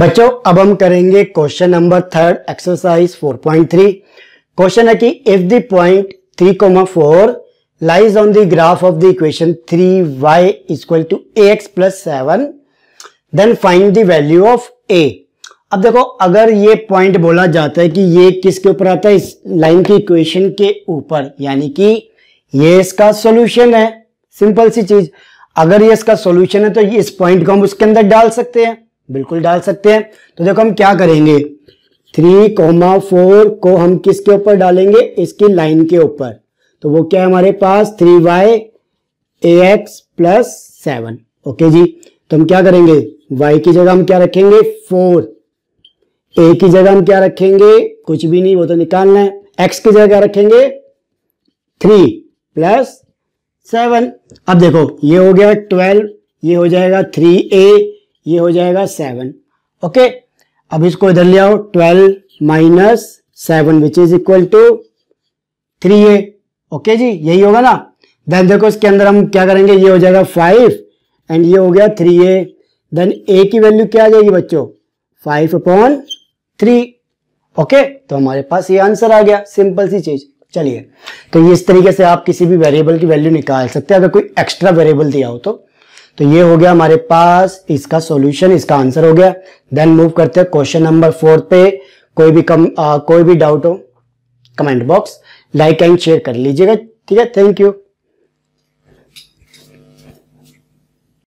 बच्चों अब हम करेंगे question number third exercise 4.3 question है कि if the point 3.4 lies on the graph of the equation 3y y equal to a x plus seven then find the value of a अब देखो अगर ये पॉइंट बोला जाता है कि ये किसके ऊपर आता है इस लाइन की इक्वेशन के ऊपर यानी कि ये इसका सोल्यूशन है सिंपल सी चीज अगर ये इसका सोल्यूशन है तो इस पॉइंट को हम उसके अंदर डाल सकते हैं बिल्कुल डाल सकते हैं तो देखो हम क्या करेंगे थ्री कोमा फोर को हम किसके ऊपर डालेंगे इसकी लाइन के ऊपर तो वो क्या है हमारे पास three y a x plus seven okay जी तो हम क्या करेंगे y की जगह हम क्या रखेंगे फोर a की जगह हम क्या रखेंगे कुछ भी नहीं वो तो निकालना है x की जगह क्या रखेंगे थ्री प्लस सेवन अब देखो ये हो गया ट्वेल्व ये हो जाएगा थ्री ए ये हो जाएगा सेवन ओके अब इसको इधर ले आओ twelve minus seven which is equal to three a okay जी यही होगा ना देन देखो इसके अंदर हम क्या करेंगे ये हो जाएगा फाइव एंड ये हो गया थ्री ए देन ए की वैल्यू क्या आ जाएगी बच्चों फाइव अपॉन थ्री ओके तो हमारे पास ये आंसर आ गया सिंपल सी चीज चलिए तो ये इस तरीके से आप किसी भी वेरिएबल की वैल्यू निकाल सकते हैं अगर कोई एक्स्ट्रा वेरिएबल दिया हो तो तो ये हो गया हमारे पास इसका सॉल्यूशन इसका आंसर हो गया देन मूव करते हैं क्वेश्चन नंबर फोर्थ पे कोई भी कम आ, कोई भी डाउट हो comment box like and share कर लीजिएगा ठीक है थैंक यू